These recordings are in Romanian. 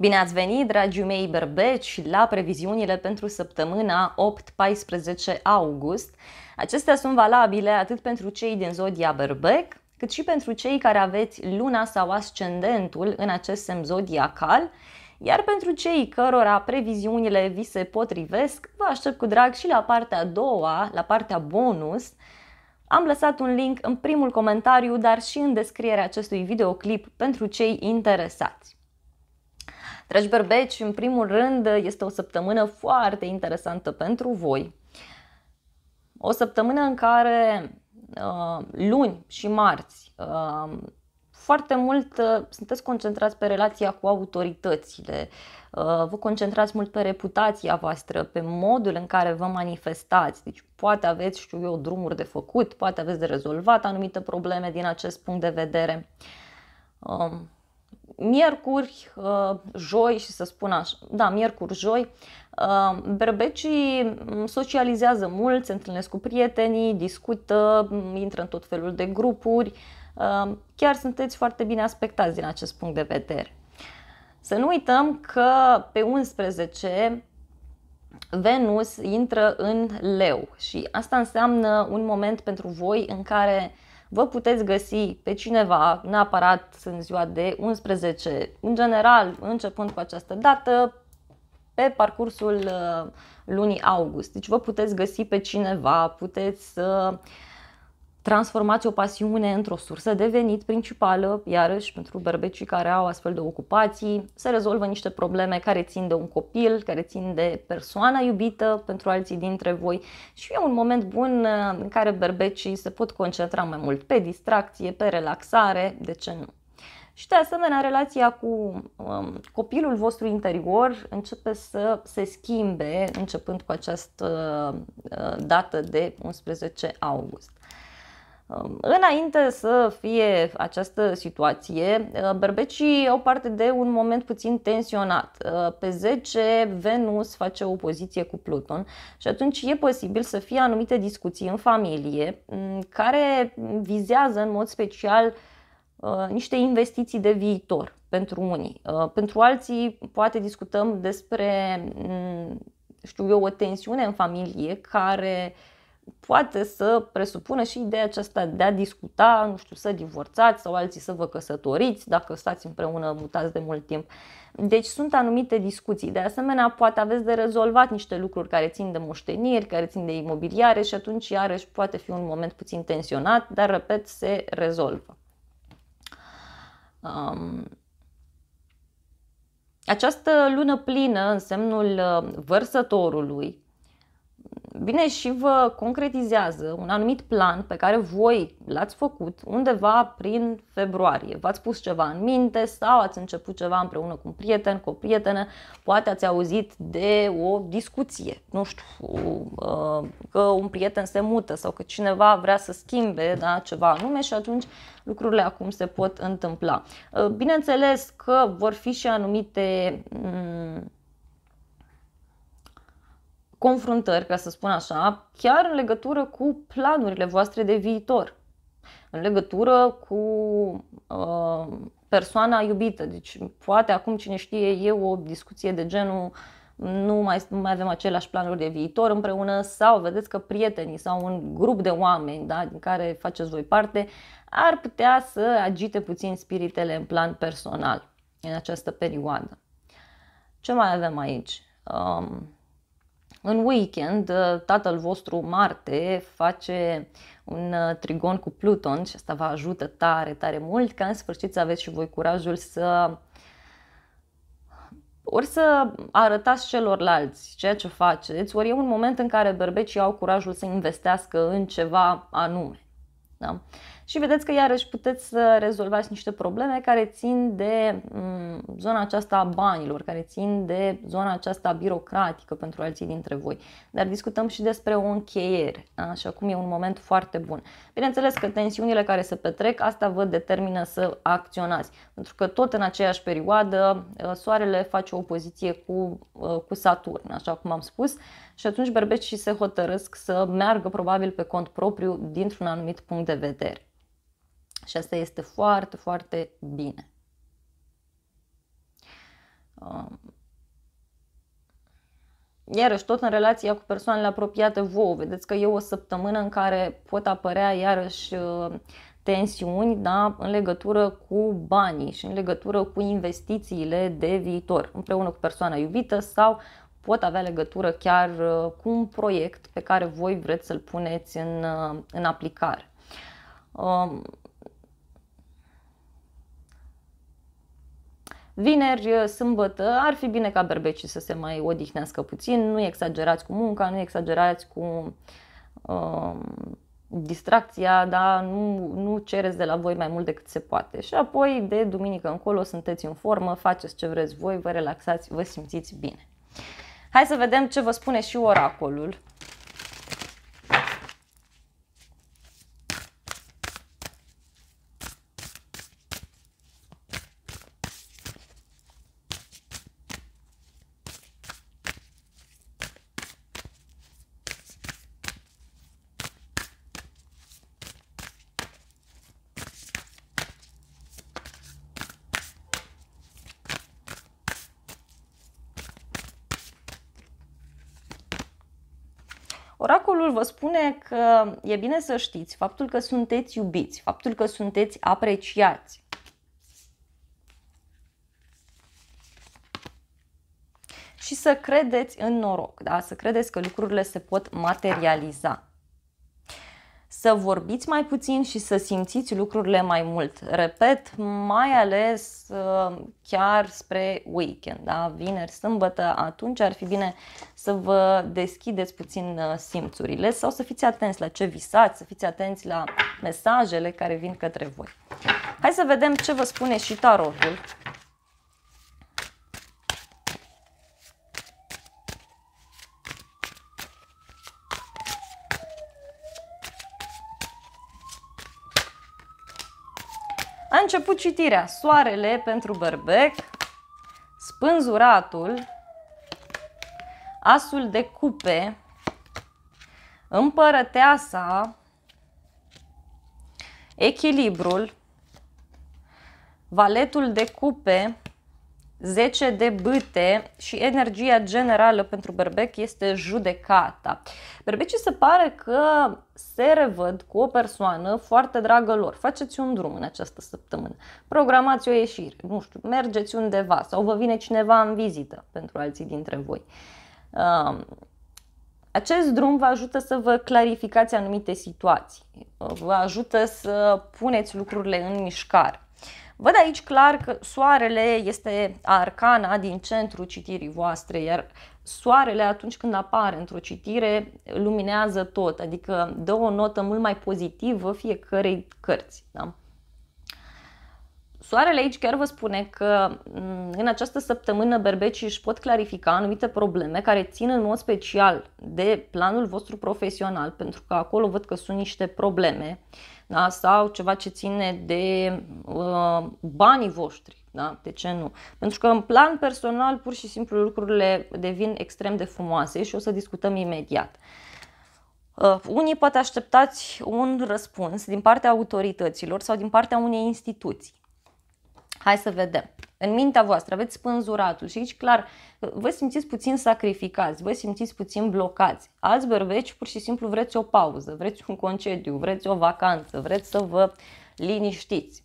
Bine ați venit, dragii mei berbeci, la previziunile pentru săptămâna 8-14 august. Acestea sunt valabile atât pentru cei din zodia berbec, cât și pentru cei care aveți luna sau ascendentul în acest semn zodiacal, iar pentru cei cărora previziunile vi se potrivesc, vă aștept cu drag și la partea a doua, la partea bonus, am lăsat un link în primul comentariu, dar și în descrierea acestui videoclip pentru cei interesați. Dragi berbeci, în primul rând este o săptămână foarte interesantă pentru voi. O săptămână în care uh, luni și marți uh, foarte mult uh, sunteți concentrați pe relația cu autoritățile, uh, vă concentrați mult pe reputația voastră, pe modul în care vă manifestați. Deci poate aveți, știu eu, drumuri de făcut, poate aveți de rezolvat anumite probleme din acest punct de vedere. Um, miercuri, uh, joi și să spun așa, da, miercuri, joi, uh, berbecii mm, socializează mult, se întâlnesc cu prietenii, discută, mm, intră în tot felul de grupuri, uh, chiar sunteți foarte bine aspectați din acest punct de vedere. Să nu uităm că pe 11 Venus intră în leu și asta înseamnă un moment pentru voi în care uh, Vă puteți găsi pe cineva, neapărat în ziua de 11, în general, începând cu această dată, pe parcursul uh, lunii august. Deci vă puteți găsi pe cineva, puteți să uh, transformați o pasiune într-o sursă de venit principală, iarăși pentru berbecii care au astfel de ocupații, se rezolvă niște probleme care țin de un copil, care țin de persoana iubită pentru alții dintre voi și e un moment bun uh, în care berbecii se pot concentra mai mult pe distracție, pe relaxare, de ce nu. Și de asemenea, relația cu um, copilul vostru interior începe să se schimbe începând cu această uh, dată de 11 august. Um, înainte să fie această situație, uh, berbecii au parte de un moment puțin tensionat. Uh, pe 10, Venus face o poziție cu Pluton și atunci e posibil să fie anumite discuții în familie mm, care vizează în mod special uh, niște investiții de viitor pentru unii. Pentru alții poate discutăm despre mm, știu eu, o tensiune în familie care uh, poate să presupună și ideea aceasta de a discuta, nu știu, să divorțați sau alții să vă căsătoriți dacă stați împreună mutați de mult timp. Deci sunt anumite discuții. De asemenea, poate aveți de rezolvat niște lucruri care țin de moșteniri, care țin de imobiliare și atunci iarăși poate fi un moment puțin tensionat, dar, repet, se rezolvă. Um, această lună plină în semnul uh, vărsătorului bine, și vă concretizează un anumit plan pe care voi l-ați făcut undeva prin februarie. V-ați pus ceva în minte sau ați început ceva împreună cu un prieten, cu o prietenă, poate ați auzit de o discuție, nu știu, uh, că un prieten se mută sau că cineva vrea să schimbe da, ceva anume și atunci lucrurile acum se pot întâmpla. Uh, bineînțeles că vor fi și anumite mm, confruntări, ca să spun așa, chiar în legătură cu planurile voastre de viitor, în legătură cu uh, persoana iubită. Deci, poate acum, cine știe, e o discuție de genul nu mai, nu mai avem aceleași planuri de viitor împreună sau vedeți că prietenii sau un grup de oameni da, din care faceți voi parte ar putea să agite puțin spiritele în plan personal în această perioadă. Ce mai avem aici? Um, în weekend, uh, tatăl vostru Marte face un uh, trigon cu Pluton și asta vă ajută tare, tare mult ca în sfârșit să aveți și voi curajul să ori să arătați celorlalți ceea ce faceți, ori e un moment în care berbecii au curajul să investească în ceva anume. Da? și vedeți că iarăși puteți să rezolvați niște probleme care țin de mm, zona aceasta a banilor, care țin de zona aceasta birocratică pentru alții dintre voi. Dar discutăm și despre o încheiere, așa cum e un moment foarte bun. Bineînțeles că tensiunile care se petrec, asta vă determină să acționați, pentru că tot în aceeași perioadă uh, soarele face o opoziție cu, uh, cu Saturn, așa cum am spus, și atunci berbecii se hotărăsc să meargă probabil pe cont propriu dintr-un anumit punct de vedere. Și asta este foarte, foarte bine. Um, iarăși, tot în relația cu persoanele apropiate vouă, vedeți că e o săptămână în care pot apărea iarăși uh, tensiuni da, în legătură cu banii și în legătură cu investițiile de viitor, împreună cu persoana iubită sau pot avea legătură chiar uh, cu un proiect pe care voi vreți să-l puneți în, uh, în aplicare. Um, vineri, uh, sâmbătă, ar fi bine ca berbecii să se mai odihnească puțin, nu exagerați cu munca, nu exagerați cu uh, distracția, dar nu, nu cereți de la voi mai mult decât se poate. Și apoi, de duminică încolo, sunteți în formă, faceți ce vreți voi, vă relaxați, vă simțiți bine. Hai să vedem ce vă spune și oracolul. Oracolul vă spune că e bine să știți faptul că sunteți iubiți, faptul că sunteți apreciați. Și să credeți în noroc, da? să credeți că lucrurile se pot materializa să vorbiți mai puțin și să simțiți lucrurile mai mult. Repet, mai ales uh, chiar spre weekend, da? vineri, sâmbătă, atunci ar fi bine să vă deschideți puțin uh, simțurile sau să fiți atenți la ce visați, să fiți atenți la mesajele care vin către voi. Hai să vedem ce vă spune și tarotul început citirea. Soarele pentru berbec, spânzuratul, asul de cupe, împărăteasa, echilibrul, valetul de cupe, 10 de bâte și energia generală pentru berbec este judecata. Berbecii se pare că se revăd cu o persoană foarte dragă lor. Faceți un drum în această săptămână, programați o ieșire, nu știu, mergeți undeva sau vă vine cineva în vizită pentru alții dintre voi. Um, acest drum vă ajută să vă clarificați anumite situații, vă ajută să puneți lucrurile în mișcare. Văd aici clar că soarele este arcana din centrul citirii voastre, iar soarele atunci când apare într-o citire luminează tot, adică dă o notă mult mai pozitivă fiecărei cărți. Da? Soarele aici chiar vă spune că mm, în această săptămână berbecii își pot clarifica anumite probleme care țin în mod special de planul vostru profesional, pentru că acolo văd că sunt niște probleme da? sau ceva ce ține de uh, banii voștri. Da? De ce nu? Pentru că în plan personal pur și simplu lucrurile devin extrem de frumoase și o să discutăm imediat. Uh, unii poate așteptați un răspuns din partea autorităților sau din partea unei instituții. Hai să vedem. În mintea voastră aveți spânzuratul și aici clar vă simțiți puțin sacrificați, vă simțiți puțin blocați. Alți berbeci pur și simplu vreți o pauză, vreți un concediu, vreți o vacanță, vreți să vă liniștiți.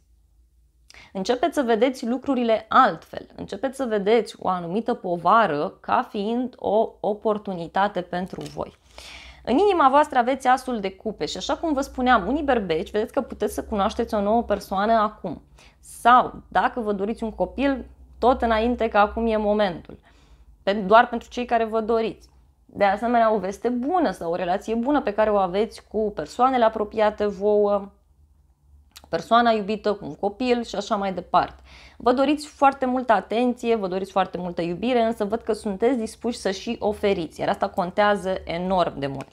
Începeți să vedeți lucrurile altfel, începeți să vedeți o anumită povară ca fiind o oportunitate pentru voi. În inima voastră aveți asul de cupe și așa cum vă spuneam, unii berbeci, vedeți că puteți să cunoașteți o nouă persoană acum. Sau, dacă vă doriți un copil, tot înainte că acum e momentul. Doar pentru cei care vă doriți. De asemenea, o veste bună sau o relație bună pe care o aveți cu persoanele apropiate vouă, persoana iubită, cu un copil și așa mai departe. Vă doriți foarte multă atenție, vă doriți foarte multă iubire, însă văd că sunteți dispuși să și oferiți, iar asta contează enorm de mult.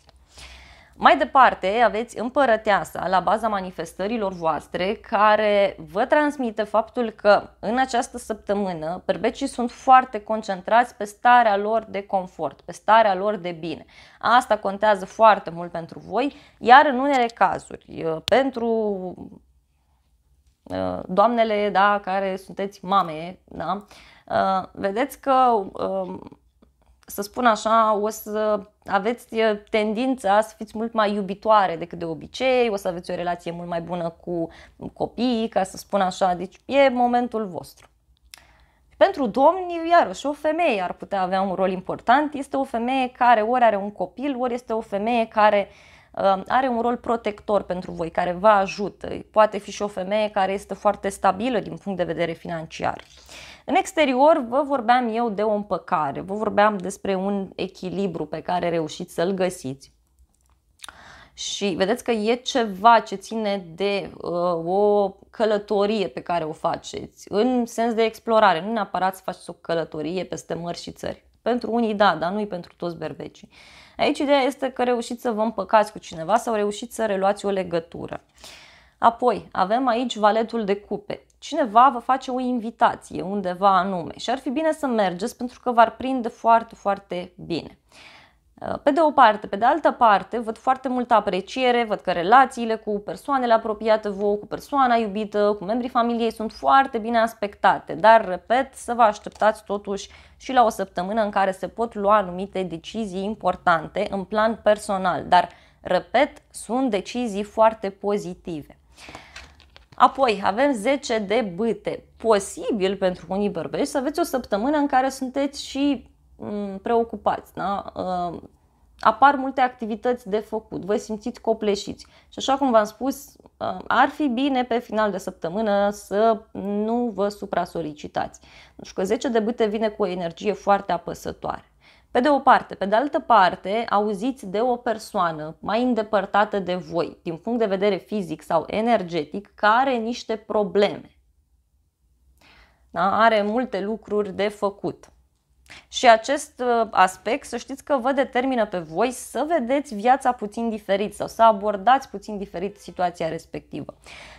Mai departe aveți împărăteasa la baza manifestărilor voastre care vă transmite faptul că în această săptămână perbecii sunt foarte concentrați pe starea lor de confort, pe starea lor de bine. Asta contează foarte mult pentru voi, iar în unele cazuri, pentru Uh, doamnele da, care sunteți mame, da, uh, vedeți că, um, să spun așa, o să aveți tendința să fiți mult mai iubitoare decât de obicei, o să aveți o relație mult mai bună cu copiii, ca să spun așa, deci e momentul vostru. Pentru domni, iarăși, o femeie ar putea avea un rol important. Este o femeie care ori are un copil, ori este o femeie care uh, Uh, are un rol protector pentru voi, care vă ajută. Poate fi și o femeie care este foarte stabilă din punct de vedere financiar. În exterior vă vorbeam eu de o împăcare, vă vorbeam despre un echilibru pe care reușiți să-l găsiți. Și vedeți că e ceva ce ține de uh, o călătorie pe care o faceți, în sens de explorare. Nu neapărat să faceți o călătorie peste mări și țări pentru unii da, dar nu-i pentru toți berbecii. Aici ideea este că reușiți să vă împăcați cu cineva sau reușiți să reluați o legătură. Apoi, avem aici valetul de cupe. Cineva vă face o invitație undeva anume și ar fi bine să mergeți pentru că v-ar prinde foarte, foarte bine. Uh, pe de o parte, pe de altă parte, văd foarte multă apreciere, văd că relațiile cu persoanele apropiate vouă, cu persoana iubită, cu membrii familiei sunt foarte bine aspectate, dar, repet, să vă așteptați totuși și la o săptămână în care se pot lua anumite decizii importante în plan personal, dar, repet, sunt decizii foarte pozitive. Apoi avem 10 de bâte. Posibil pentru unii bărbești să aveți o săptămână în care sunteți și Mm, preocupați, da? apar multe activități de făcut, vă simțiți copleșiți. Și așa cum v-am spus, ar fi bine pe final de săptămână să nu vă supra-solicitați. știu că 10 de bâte vine cu o energie foarte apăsătoare. Pe de o parte, pe de altă parte, auziți de o persoană mai îndepărtată de voi, din punct de vedere fizic sau energetic, care are niște probleme. Da? Are multe lucruri de făcut. Și acest uh, aspect, să știți că vă determină pe voi să vedeți viața puțin diferit sau să abordați puțin diferit situația respectivă.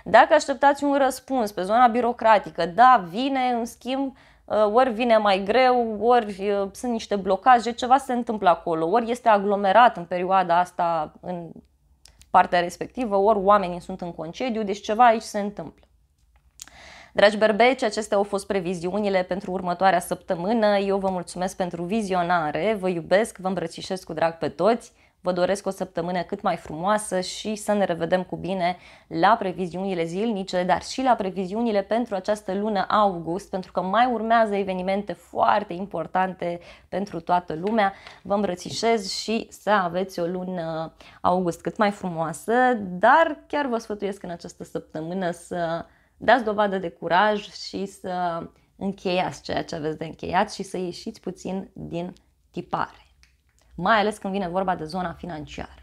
Dacă așteptați un răspuns pe zona birocratică, da, vine, în schimb, uh, ori vine mai greu, ori uh, sunt niște blocaje, ceva se întâmplă acolo, ori este aglomerat în perioada asta în partea respectivă, ori oamenii sunt în concediu, deci ceva aici se întâmplă. Dragi berbeci, acestea au fost previziunile pentru următoarea săptămână. Eu vă mulțumesc pentru vizionare, vă iubesc, vă îmbrățișez cu drag pe toți. Vă doresc o săptămână cât mai frumoasă și să ne revedem cu bine la previziunile zilnice, dar și la previziunile pentru această lună august, pentru că mai urmează evenimente foarte importante pentru toată lumea. Vă îmbrățișez și să aveți o lună august cât mai frumoasă, dar chiar vă sfătuiesc în această săptămână să dați dovadă de curaj și să încheiați ceea ce aveți de încheiat și să ieșiți puțin din tipare. Mai ales când vine vorba de zona financiară.